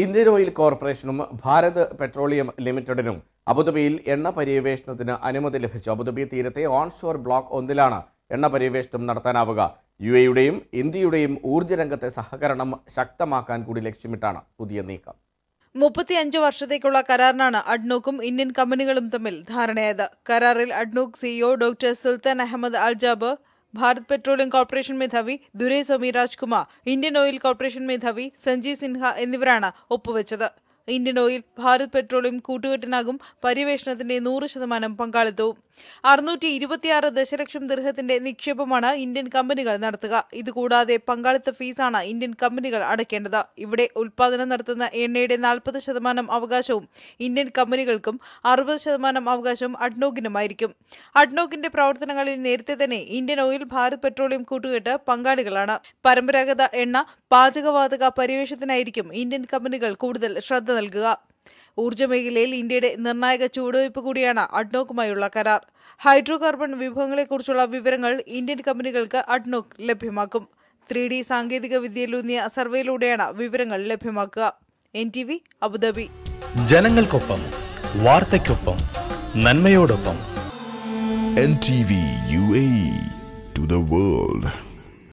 Indian oil കോർപ്പറേഷനും Bharat petroleum ലിമിറ്റഡിനും അബുദാബിയിൽ എണ്ണ പര്യവേഷണത്തിന് അനുമതി ലഭിച്ചു അബുദാബി തീരത്തെ ഓൺഷോർ ബ്ലോക്ക് ഒന്നിലാണ് എണ്ണ പര്യവേഷണം നടത്താനാവുക യു എയുടെയും ഇന്ത്യയുടെയും ഊർജ്ജ രംഗത്തെ സഹകരണം ശക്തമാക്കാൻ കൂടി ലക്ഷ്യമിട്ടാണ് പുതിയ നീക്കം മുപ്പത്തിയഞ്ച് വർഷത്തേക്കുള്ള കരാറിനാണ് അഡ്നോക്കും ഇന്ത്യൻ കമ്പനികളും തമ്മിൽ ധാരണയായത് കരാറിൽ ADNOC CEO doctor Sultan Ahmed Al Jaber Bharat petroleum corporation മേധാവി Swamy Rajkumar Indian oil corporation മേധാവി സഞ്ജയ് സിൻഹ എന്നിവരാണ് ഒപ്പുവെച്ചത് ഇന്ത്യൻ ഓയിൽ ഭാരത് പെട്രോളിയം കൂട്ടുകെട്ടിനാകും പര്യവേഷണത്തിന്റെ നൂറ് ശതമാനം പങ്കാളിത്തവും അറുന്നൂറ്റി ഇരുപത്തിയാറ് ദശലക്ഷം ദീർഘത്തിന്റെ നിക്ഷേപമാണ് ഇന്ത്യൻ കമ്പനികൾ നടത്തുക ഇതുകൂടാതെ പങ്കാളിത്ത ഫീസാണ് ഇന്ത്യൻ കമ്പനികൾ അടയ്ക്കേണ്ടത് ഇവിടെ ഉൽപാദനം നടത്തുന്ന എണ്ണയുടെ നാൽപ്പത് ശതമാനം അവകാശവും ഇന്ത്യൻ കമ്പനികൾക്കും അറുപത് ശതമാനം അവകാശവും അഡ്നോക്കിനുമായിരിക്കും അഡ്നോക്കിന്റെ പ്രവർത്തനങ്ങളിൽ നേരത്തെ തന്നെ ഇന്ത്യൻ ഓയിൽ ഭാരത് പെട്രോളിയം കൂട്ടുകെട്ട് പങ്കാളികളാണ് പരമ്പരാഗത എണ്ണ പാചകവാതക പരിവേഷത്തിനായിരിക്കും ഇന്ത്യൻ കമ്പനികൾ കൂടുതൽ ശ്രദ്ധ നൽകുക ഊർജ്ജ മേഖലയിൽ ഇന്ത്യയുടെ നിർണായക ചുവടുവയ്പ് കൂടിയാണ് അഡ്നോക്കുമായുള്ള കരാർ ഹൈഡ്രോ കാർബൺ വിഭവങ്ങളെക്കുറിച്ചുള്ള വിവരങ്ങൾ ഇന്ത്യൻ കമ്പനികൾക്ക് അഡ്നോക്ക് ലഭ്യമാക്കും ത്രീ ഡി സാങ്കേതിക വിദ്യയിലൂന്നിയ സർവേയിലൂടെയാണ് വിവരങ്ങൾ ലഭ്യമാക്കുക എൻ ടി വി അബുദാബി ജനങ്ങൾക്കൊപ്പം വാർത്തയ്ക്കൊപ്പം നന്മയോടൊപ്പം N T V U A to the world